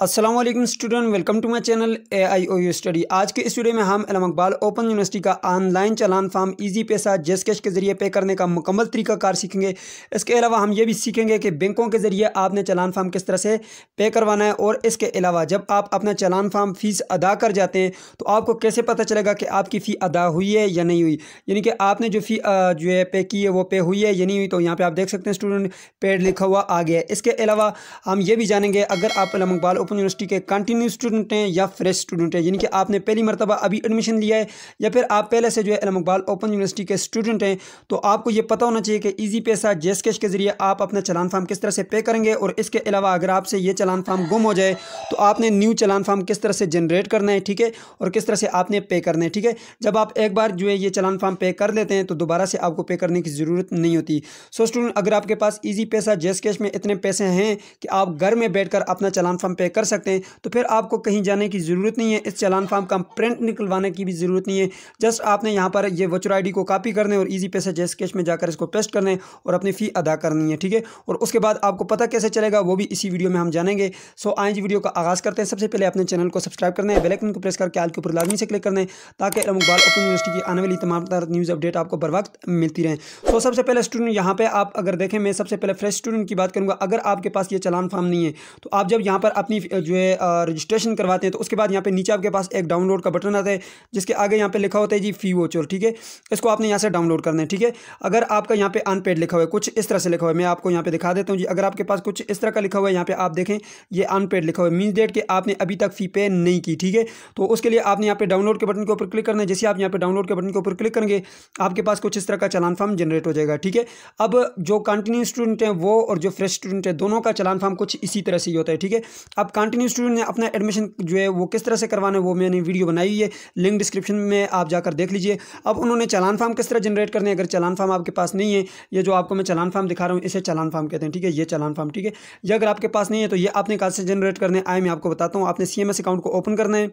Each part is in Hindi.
Aslam student welcome to my channel A I O U study आज के स्टूडियो में हम इलाम ओपन यूनिवर्सिटी का ऑनलाइन चलान फॉर्म ईजी पैसा जेस कैश के जरिए पे करने का मुकम्मल कार सीखेंगे इसके अलावा हम ये भी सीखेंगे कि बैंकों के ज़रिए आपने चलान फॉर्म किस तरह से पे करवाना है और इसके अलावा जब आप अपना चलान फॉर्म फ़ीस अदा कर जाते हैं तो आपको कैसे पता चलेगा कि आपकी फ़ी अदा हुई है या नहीं हुई यानी कि आपने जो फ़ी जो है पे की है वो पे हुई है या नहीं हुई तो यहाँ पर आप देख सकते हैं स्टूडेंट पेड लिखा हुआ आ गया है इसके अलावा हम ये भी जानेंगे अगर आप इलाम ओपन यूनिवर्सिटी के कंटिन्यू स्टूडेंट हैं या फ्रेश स्टूडेंट हैं यानी कि आपने पहली मरतबा अभी एडमिशन लिया है या फिर आप पहले से जो है इकबाल ओपन यूनिवर्सिटी के स्टूडेंट हैं तो आपको ये पता होना चाहिए कि ईजी पैसा जेस कैश के जरिए आप अपना चलान फार्म किस तरह से पे करेंगे और इसके अलावा अगर आपसे ये चलान फार्म गुम हो जाए तो आपने न्यू चलान फार्म किस तरह से जनरेट करना है ठीक है और किस तरह से आपने पे करना है ठीक है जब आप एक बार जो है ये चलान फार्म पे कर लेते हैं तो दोबारा से आपको पे करने की ज़रूरत नहीं होती सो स्टूडेंट अगर आपके पास ईजी पैसा जेस कैश में इतने पैसे हैं कि आप घर में बैठकर अपना चलान फार्म पे कर कर सकते हैं तो फिर आपको कहीं जाने की ज़रूरत नहीं है इस चालान फार्म का प्रिंट निकलवाने की भी ज़रूरत नहीं है जस्ट आपने यहाँ पर ये वचर आई को कापी करने और ईजी पैसे जैस कैश में जाकर इसको पेस्ट करने और अपनी फ़ी अदा करनी है ठीक है और उसके बाद आपको पता कैसे चलेगा वो भी इसी वीडियो में हम जानेंगे सो आज वीडियो का आगाज़ करते हैं सबसे पहले अपने चैनल को सब्सक्राइब करना है बेलकन को प्रेस करके आल के ऊपर लाजमी से क्लिक करने ताकि इकबाल ओपन यूनिवर्सिटी की आने वाली तमाम न्यूज़ अपडेट आपको बर वक्त मिलती रहें सो सबसे पहले स्टूडेंट यहाँ पर आप अगर देखें मैं सबसे पहले फ्रेश स्टूडेंट की बात करूँगा अगर आपके पास ये चलान फार्म नहीं है तो आप जब यहाँ पर अपनी जो है रजिस्ट्रेशन करवाते हैं तो उसके बाद यहाँ पे नीचे आपके पास एक डाउनलोड का बटन आता है जिसके आगे यहाँ पे लिखा होता है जी फी वोचर ठीक है इसको आपने यहाँ से डाउनलोड करना है ठीक है अगर आपका यहाँ पे अनपेड लिखा हुआ है कुछ इस तरह से लिखा हुआ है मैं आपको यहाँ पे दिखा देता हूँ जी अगर आपके पास कुछ इस तरह का लिखा हुआ है यहाँ पे आप देखें ये अनपेड लिखा हुआ है मीन डेट कि आपने अभी तक फी पे नहीं की ठीक है तो उसके लिए आपने यहाँ पे डाउनलोड के बटन के ऊपर क्लिक करना है जैसे आप यहाँ पे डाउनलोड के बटन के ऊपर क्लिक करेंगे आपके पास कुछ इस तरह का चलान फॉर्म जनरेट हो जाएगा ठीक है अब जो कंटिन्यू स्टूडेंट हैं वो और जो फ्रेश स्टूडेंट है दोनों का चलान फॉर्म कुछ इसी तरह से ही होता है ठीक है अब कंटिन्यू स्टूडेंट ने अपना एडमिशन जो है वो किस तरह से करवाना है वो मैंने वीडियो बनाई हुई है लिंक डिस्क्रिप्शन में आप जाकर देख लीजिए अब उन्होंने चालान फार्म किस तरह जनरेट करने अगर चालान फार्म आपके पास नहीं है ये जो आपको मैं चालान फार्म दिखा रहा हूँ इसे चालान फार्म कहते हैं ठीक है ये चालान फार्म ठीक है ये अगर आपके पास नहीं है तो ये आपने कहा से जनरेट करने आए मैं आपको बताता हूँ आपने सी अकाउंट को ओपन करना है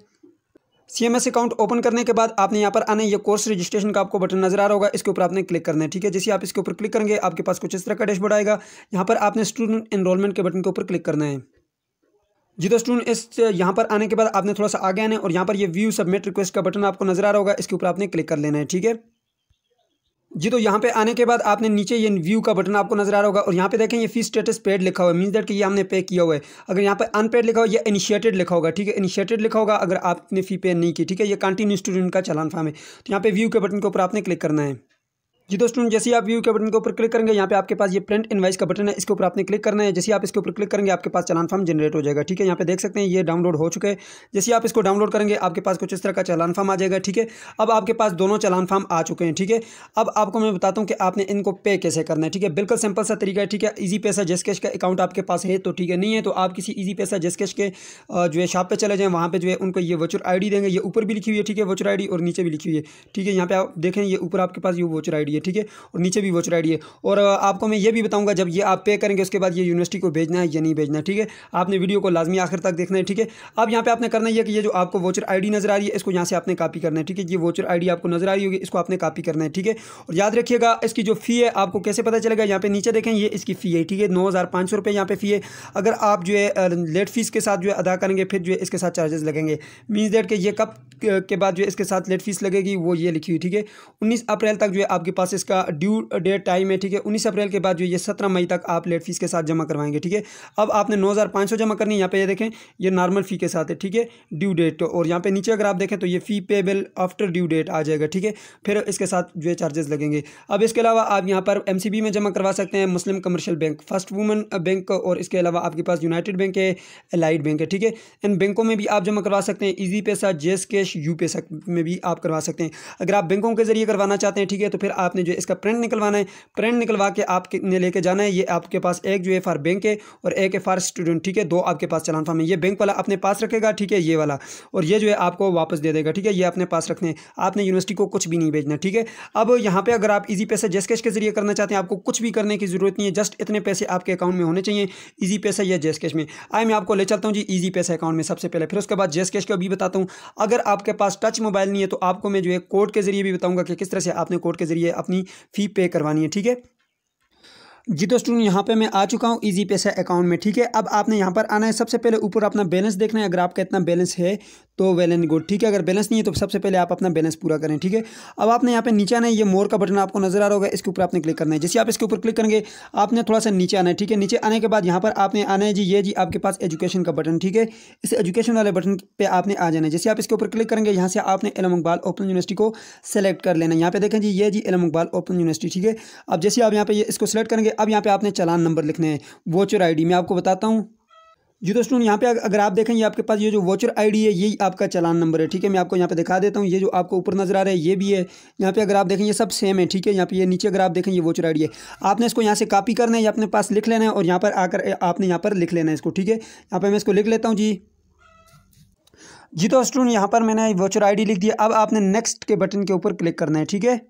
C M S account open करने के बाद आपने यहाँ पर आने ये कोर्स रजिस्ट्रेशन का आपको बटन नजर आ रहा होगा इसके ऊपर आपने क्लिक करना है ठीक है जैसे आप इसके ऊपर क्लिक करेंगे आपके पास कुछ इस तरह का डैशबोर्ड आएगा यहाँ पर आपने स्टूडेंट एनरोलमेंट के बटन के ऊपर क्लिक करना है जी तो स्टूडेंट इस यहाँ पर आने के बाद आपने थोड़ा सा आगे आने और यहाँ पर ये व्यू सबमिट रिक्वेस्ट का बटन आपको नजर आ रहा होगा इसके ऊपर आपने क्लिक कर लेना है ठीक है जी तो यहाँ पे आने के बाद आपने नीचे ये व्यू का बटन आपको नजर आ रहा होगा और यहाँ पे देखें ये फी स्टेटस पेड लिखा हुआ है मीन दैट कि ये हमने पे किया हुआ है अगर यहाँ पे अनपेड लिखा हुआ ये इनिशिएटेड लिखा होगा ठीक है इनिशिएटेड लिखा होगा अगर आपने फी पे नहीं की ठीक है ये कंटिन्यू स्टूडेंट का चलान फॉर्म है तो यहाँ पे व्यू के बटन के ऊपर आपने क्लिक करना है जी दोस्तों जैसे आप व्यू के बटन के ऊपर क्लिक करेंगे यहाँ पे आपके पास ये प्रिंट इनवाइस का बटन है इसके ऊपर आपने क्लिक करना है जैसे आप इसके ऊपर क्लिक करेंगे आपके पास चलान फॉर्म जनरेट हो जाएगा ठीक है यहाँ पे देख सकते हैं ये डाउनलोड हो चुके हैं जैसे आप इसको डाउनलोड करेंगे आपके पास कुछ इस तरह का चलान फॉर्म आ जाएगा ठीक है अब आपके पास दोनों चलान फॉर्म आ चुके हैं ठीक है अब आपको मैं बताता हूँ कि आपने इनको पे कैसे करना है ठीक है बिल्कुल सिंपल सा तरीका है ठीक है ईजी पैसा जिस कैश का अकाउंट आपके पास है तो ठीक है नहीं है तो आप किसी ईजी पैसा जिस कैश के जो है शॉप पर चले जाएँ वहाँ पर जो है उनको ये वोचर आई देंगे ये ऊपर भी लिखी हुई है ठीक है वोचर आई और नीचे भी लिखी हुई है ठीक है यहाँ पे आप देखें ये ऊपर आपके पास ये वोचर आई है ठीक है और नीचे भी वोचर आई है और आपको मैं ये भी बताऊँगा जब ये आप पे करेंगे उसके बाद ये यूनिवर्सिटी को भेजना है या नहीं भेजना ठीक है आपने वीडियो को लाजमी आखिर तक देखना है ठीक है अब यहाँ पे आपने करना है कि ये जो आपको वोचर आई नज़र आ रही है इसको यहाँ से आपने कापी करना है ठीक है ये वोचर आई आपको नज़र आ रही होगी इसको आपने कापी करना है ठीक है और याद रखिएगा इसकी जो फ़ी है आपको कैसे पता चलेगा यहाँ पे नीचे देखें ये इसकी फ़ी है ठीक है नौ हज़ार पाँच सौ रुपये यहाँ पे फ़ी है अगर आप जो है लेट फीस के साथ जो है अदा करेंगे फिर जो है इसके साथ चार्जेस लगेंगे मीन्स डेट के ये कब के बाद जो है इसके साथ लेट फीस लगेगी वो ये लिखी हुई ठीक है उन्नीस अप्रैल तक जो है आपके पास इसका ड्यू डेट टाइम है ठीक है उन्नीस अप्रैल के बाद जो ये सत्रह मई तक आप लेट फीस के साथ जमा करवाएंगे ठीक है अब आपने नौ हज़ार पाँच सौ जमा करनी है यहाँ पर ये देखें ये नॉर्मल फ़ी के साथ है ठीक है ड्यू डेट तो और यहाँ पर नीचे अगर आप देखें तो ये fee payable after due date आ जाएगा ठीक है फिर इसके साथ जो है चार्जेस लगेंगे अब इसके अलावा आप यहाँ पर एम में जमा करवा सकते हैं Muslim commercial bank first woman bank और इसके अलावा आपके पास यूनाइटेड बैंक है एलाइड बैंक है ठीक है इन बैंकों में भी आप जमा करवा सकते हैं ईजी पैसा जेस के यू पे में भी आप करवा सकते हैं अगर आप बैंकों के ज़रिए करवाना चाहते हैं ठीक है तो फिर आपने जो इसका प्रिंट निकलवाना है प्रिंट निकलवा के आपने लेके जाना है ये आपके पास एक जो एफ बैंक है और एक एफ स्टूडेंट ठीक है दो आपके पास चलान फॉर्म है ये बैंक वाला अपने पास रखेगा ठीक है ये वाला और ये जो है आपको वापस दे देगा ठीक है ये अपने पास रखने आपने यूनिवर्सिटी को कुछ भी नहीं भेजना ठीक है अब यहाँ पर अगर आप इजी पैसा जेस के जरिए करना चाहते हैं आपको कुछ भी करने की ज़रूरत नहीं है जस्ट इतने पैसे आपके अकाउंट में होने चाहिए ईजी पैसा या जेस में आए मैं आपको ले चलता हूँ जी ईजी पैसा अकाउंट में सबसे पहले फिर उसके बाद कैश को भी बताता हूँ अगर आप आपके पास टच मोबाइल नहीं है तो आपको मैं जो है कोड के ज़रिए भी बताऊंगा कि किस तरह से आपने कोड के ज़रिए अपनी फ़ी पे करवानी है ठीक है जी तो स्टूडेंट यहाँ पे मैं आ चुका हूँ इजी पैसा अकाउंट में ठीक है अब आपने यहाँ पर आना है सबसे पहले ऊपर अपना बैलेंस देखना है अगर आपका इतना बैलेंस है तो वेल एंड गुड ठीक है अगर बैलेंस नहीं है तो सबसे पहले आप अपना बैलेंस पूरा करें ठीक है अब आपने यहाँ पे नीचे आना है ये मोर का बटन आपको नजर आ रहा होगा इसके ऊपर आपने क्लिक करना है जैसे आप इसके ऊपर क्लिक करेंगे आपने थोड़ा सा नीचे आना है ठीक है नीचे आने के बाद यहाँ पर आपने आना है जी ये जी आपके पास एजुकेशन का बटन ठीक है इस एजुकेशन वाले बटन पर आपने आ जाना है जैसे आप इसके ऊपर क्लिक करेंगे यहाँ से आपने एलम इकबाल ओपन यूनिवर्सिटी को सेलेक्ट कर लेना यहाँ पे देखें जी ये जी एलम इकबाल ओपन यूनिवर्सिटी ठीक है अब जैसे आप यहाँ पे इसको सेलेक्ट करेंगे अब यहाँ पे आपने चलान नंबर लिखने हैं वोचर आईडी मैं आपको बताता हूँ जी तो स्टूडेंट यहाँ पे अगर आप देखें ये आपके पास ये जो वोचर आईडी है ये आपका चलान नंबर है ठीक है मैं आपको यहाँ पे दिखा देता हूँ ये जो आपको ऊपर नजर आ रहा है ये भी है यहाँ पे अगर आप देखें ये सब सेम है ठीक है यहाँ पे ये नीचे अगर आप देखें ये वोचर आईडी है आपने इसको यहाँ से कॉपी करना है या अपने पास लिख लेना है और यहाँ पर आकर आपने यहाँ पर लिख लेना है इसको ठीक है यहाँ पर मैं इसको लिख लेता हूँ जी जी तो स्टूडेंट यहाँ पर मैंने वोचर डी लिख दिया अब आपने नेक्स्ट के बटन के ऊपर क्लिक करना है ठीक है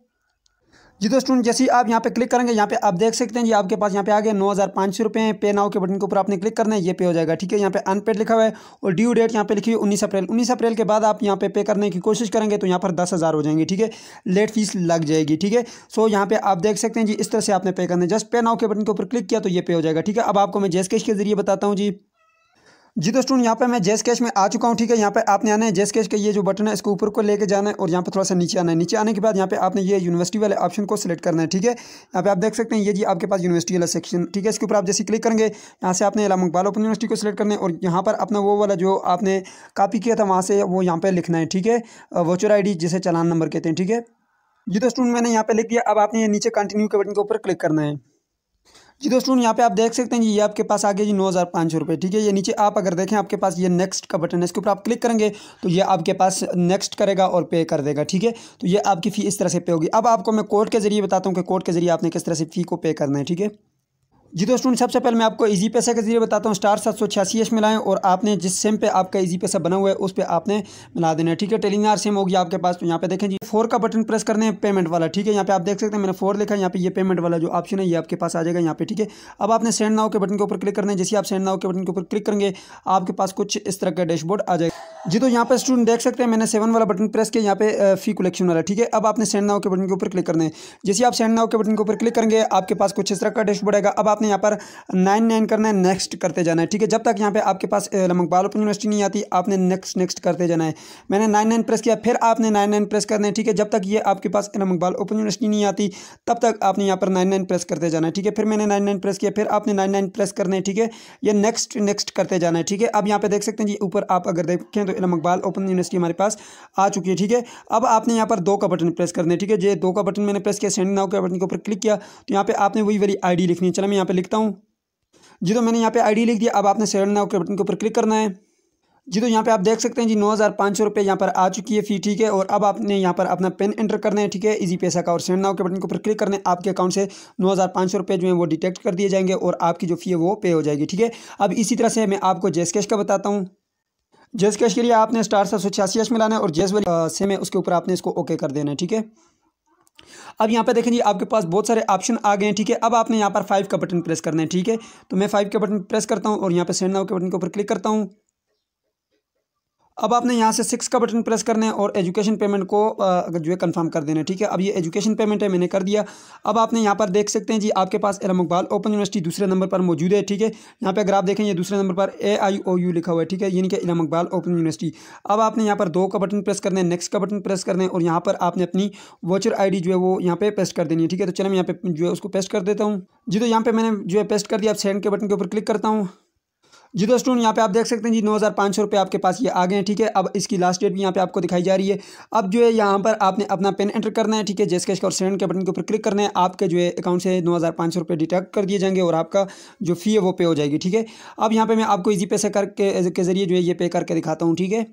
जी दोस्तों स्टूडेंट जैसे ही आप यहाँ पे क्लिक करेंगे यहाँ पे आप देख सकते हैं जी आपके पास यहाँ पे आ गए नौ हज़ार पाँच सौ रुपये हैं पे नाव के बटन के ऊपर आपने क्लिक करना है ये पे हो जाएगा ठीक है यहाँ पे अनपेड लिखा हुआ है और ड्यू डेट यहाँ पे लिखी हुई उन्नीस अप्रैल उन्नीस अप्रैल के बाद आप यहाँ पे पे करने की कोशिश करेंगे तो यहाँ पर दस हज़ार हो जाएंगे ठीक है लेट फीस लग जाएगी ठीक है सो यहाँ पे आप देख सकते हैं जी इस तरह से आपने पे करना है जस्ट पे नाव के बटन के ऊपर क्लिक किया तो ये पे हो जाएगा ठीक है अब आपको मैं जेस के जरिए बताता हूँ जी जी दोस्तों यहाँ पे मैं जेस कैश में आ चुका हूँ ठीक है यहाँ पे आपने आना है जेस कैश का ये जो बटन है इसको ऊपर को लेके जाना है और यहाँ पे थोड़ा सा नीचे आना है नीचे आने के बाद यहाँ पे आपने ये यूनिवर्सिटी वाले ऑप्शन को सिलेक्ट करना है ठीक है यहाँ पे आप देख सकते हैं ये जी आपके पास यूनिवर्सिटी वाला सेक्शन ठीक है इसके ऊपर आप जैसे क्लिक करेंगे यहाँ से आपने इलामकबाल ओपन यूनिवर्सिटी को सिलेक्ट करना है और यहाँ पर अपना वो वाला जो आपने कापी किया था वहाँ से वो यहाँ पर लिखना है ठीक है वोचर आई जिसे चलान नंबर कहते हैं ठीक है जी दोस्तों मैंने यहाँ पर लिख दिया अब आपने नीचे कंटिन्यू के बटन के ऊपर क्लिक करना है जी दोस्तों यहाँ पे आप देख सकते हैं जी ये आपके पास आ गया जी नौ हज़ार पाँच सौ रुपये ठीक है ये नीचे आप अगर देखें आपके पास ये नेक्स्ट का बटन है इसके ऊपर आप क्लिक करेंगे तो ये आपके पास नेक्स्ट करेगा और पे कर देगा ठीक है तो ये आपकी फ़ी इस तरह से पे होगी अब आपको मैं कोड के जरिए बताता हूँ कि कोड के जरिए आपने किस तरह से फ़ी को पे करना है ठीक है जी दोस्तों सबसे पहले मैं आपको इजी पैसे के जरिए बताता हूँ स्टार सात सौ छियासी एस में लाएँ और आपने जिस सिम पे आपका इजी पैसा बना हुआ है उस पर आपने मिला देना है ठीक है टेलिंगार सिम होगी आपके पास तो यहाँ पे देखें जी फोर का बटन प्रेस करने हैं पेमेंट वाला ठीक है यहाँ पे आप देख सकते हैं मैंने फोर लिखा है यहाँ पे ये पेमेंट वाला जो ऑप्शन है ये आपके पास आ जाएगा यहाँ पे ठीक है अब आपने सेंड नाव के बटन के ऊपर क्लिक करना है जैसे आप सेंड नाव के बटन के ऊपर क्लिक करेंगे आपके पास कुछ इस तरह का डैशबोर्ड आ जाएगा जी तो यहाँ पर स्टूडेंट देख सकते हैं मैंने सेवन वाला बटन प्रेस किया यहाँ पे फी कलेक्शन वाला ठीक है अब आपने सेंड नाउ के बटन के ऊपर क्लिक करना है जैसे आप सेंड नाउ के बटन के ऊपर क्लिक करेंगे आपके पास कुछ इस तरह का डिश बढ़ेगा अब आपने यहाँ पर नाइन नाइन करना है नेक्स्ट करते जाना है ठीक है जब तक यहाँ पे आपके पास लमकबाल ओपन यूनिवर्सिटी नहीं आती आपने नेक्स्ट नेक्स्ट करते जाना है मैंने नाइन नाइन प्रेस किया फिर आपने नाइन नाइन प्रेस करना है ठीक है जब तक ये आपके पास लमकबाल ओपन यूनिवर्सिटी नहीं आती तब तक आपने यहाँ पर नाइन नाइन प्रेस करते जाना है ठीक है फिर मैंने नाइन नाइन प्रेस किया फिर आपने नाइन नाइन प्रेस करना है ठीक है ये नेक्स्ट नेक्स्ट करते जाना है ठीक है अब यहाँ पर देख सकते हैं जी ऊपर आप अगर देखें तो इलम अकबाल ओपन यूनिवर्सिटी हमारे पास आ चुकी है ठीक है अब आपने यहाँ पर दो का बटन प्रेस करना है ठीक है जे दो का बटन मैंने प्रेस किया सेंड नाउ के बटन के ऊपर क्लिक किया तो यहाँ पर आपने वही वाली आईडी लिखनी है चलो मैं यहाँ पर लिखता हूँ जी तो मैंने यहाँ पर आईडी लिख दिया अब आपने सेंड नाउ के बटन के ऊपर क्लिक करना है जी तो यहाँ पे आप देख सकते हैं जी नौ हज़ार पाँच सौ रुपये यहाँ पर आ चुकी है फी ठीक है और अब आपने यहाँ पर अपना पेन एंटर करना है ठीक है इजी पैसा का और सेंड नाउ के बटन के ऊपर क्लिक करने आपके अकाउंट से नौ हज़ार पाँच सौ रुपये जो है वो डिटेक्ट कर दिए जाएंगे और आपकी जो फ़ी है वो पे हो जाएगी ठीक है अब इसी तरह से मैं आपको जेस कैश का बताता हूँ जेस कैश के लिए आपने स्टार सात सौ छियासी एच मिलाना है और जेस वाली सेम है उसके ऊपर आपने इसको ओके कर देना है ठीक है अब यहाँ पे देखें जी आपके पास बहुत सारे ऑप्शन आ गए हैं ठीक है अब आपने यहाँ पर फाइव का बटन प्रेस करना है ठीक है तो मैं फाइव का बटन प्रेस करता हूँ और यहाँ पे सेंड नाउ के बटन के ऊपर क्लिक करता हूँ अब आपने यहाँ से सिक्स का बटन प्रेस करना है और एजुकेशन पेमेंट को अगर जो है कंफर्म कर देना है ठीक है अब ये एजुकेशन पेमेंट है मैंने कर दिया अब आपने यहाँ पर देख सकते हैं जी आपके पास एरम इकबाल ओपन यूनिवर्सिटी दूसरे नंबर पर मौजूद है ठीक है यहाँ पे अगर आप देखें ये दूसरे नंबर पर ए आई ओ यू लिखा हुआ है ठीक है यानी कि इलाम इकबाल ओपन यूनिवर्सिटी अब आपने यहाँ पर दो का बटन प्रेस करना है नेक्स्ट का बटन प्रेस करना है और यहाँ पर आपने अपनी वॉचर आई जो है वो यहाँ पर पेस्ट कर देनी है ठीक है तो चलो मैं यहाँ पर जो है उसको पेस्ट कर देता हूँ जी तो यहाँ पर मैंने जो है पेस्ट कर दिया आप सेंड के बटन के ऊपर क्लिक करता हूँ जी दोस्तों यहाँ पे आप देख सकते हैं जी नौ हज़ार पाँच सौ रुपये आपके पास ये आ गए हैं ठीक है अब इसकी लास्ट डेट भी यहाँ पे आपको दिखाई जा रही है अब जो है यहाँ पर आपने अपना पिन एंटर करना है ठीक है जैसे और सेंड के बटन के ऊपर क्लिक करना है आपके जो है अकाउंट से नौ हज़ार पाँच सौ रुपये डिटेक्ट कर दिए जाएंगे और आपका जो फ़ी है वो पे हो जाएगी ठीक है अब यहाँ पर मैं आपको ईजी पे से करके के ज़रिए जो है ये पे करके दिखाता हूँ ठीक है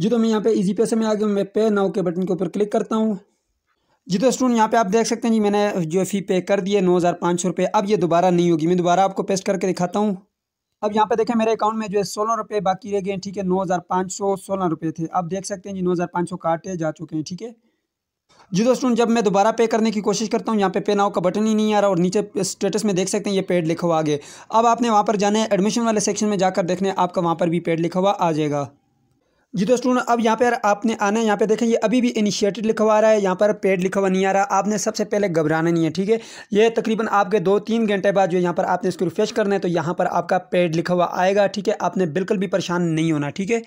जी तो मैं यहाँ पे ईजी पे से आगे मैं पे नाउ के बटन के ऊपर क्लिक करता हूँ जी तो स्टूडेंट यहाँ पे आप देख सकते हैं जी मैंने जो फ़ी पे कर दी है नौ हज़ार पाँच सौ रुपये अब ये दोबारा नहीं होगी मैं दोबारा आपको पेस्ट करके दिखाता हूँ अब यहाँ पे देखें मेरे अकाउंट में जो है सोलह रुपये बाकी रह गए ठीक है नौ हज़ार पाँच सौ सोलह रुपये थे अब देख सकते हैं जी नौ हज़ार पाँच सौ काटे जा चुके हैं ठीक है जी दोस्तों जब मैं दोबारा पे करने की कोशिश करता हूँ यहाँ पे पे नाव का बटन ही नहीं आ रहा और नीचे स्टेटस में देख सकते हैं ये पेड लिखा हुआ आगे अब आपने वहाँ पर जाना है एडमिशन वाले सेक्शन में जाकर देखने आपका वहाँ पर भी पेड लिखा हुआ आ जाएगा जी तो स्टूडेंट अब यहाँ पर आपने आना है यहाँ पे देखें ये अभी भी इनिशिएटेड लिखा हुआ रहा है यहाँ पर पेड लिखा हुआ नहीं आ रहा आपने सबसे पहले घबराना नहीं है ठीक है ये तकरीबन आपके दो तीन घंटे बाद जो यहाँ पर आपने इसको रिफ्रेश करना है तो यहाँ पर आपका पेड लिखा हुआ आएगा ठीक है आपने बिल्कुल भी परेशान नहीं होना ठीक है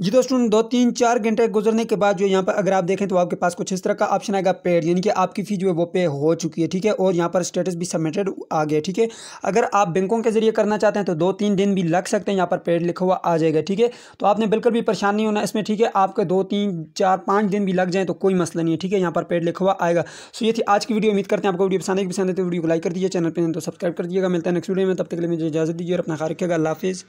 जी दोस्तों दो तीन चार घंटे गुजरने के बाद जो यहाँ पर अगर आप देखें तो आपके पास कुछ इस तरह का ऑप्शन आएगा पेड यानी कि आपकी फ़ी जो है वो पे हो चुकी है ठीक है और यहाँ पर स्टेटस भी सबमिटेड आ गया ठीक है अगर आप बैंकों के जरिए करना चाहते हैं तो दो तीन दिन भी लग सकते हैं यहाँ पर पेड लिखा हुआ आ जाएगा ठीक है तो आपने बिल्कुल भी परेशान नहीं होना इसमें ठीक है आपके दो तीन चार पाँच दिन भी लग जाए तो कोई मसला नहीं है ठीक है यहाँ पर पेड लिखा हुआ आएगा सो ये थी आज की वीडियो उम्मीद करते हैं आपको वीडियो पसंद है पसंद है तो वीडियो को लाइक कर दीजिए चैनल पर तो सब्सक्राइब कर दीजिएगा मिलता है नेक्स्ट वीडियो में तब तक के लिए मुझे इजाजत दीजिए और अपना ख्याल रखिएगा अल्लाह हाफिज़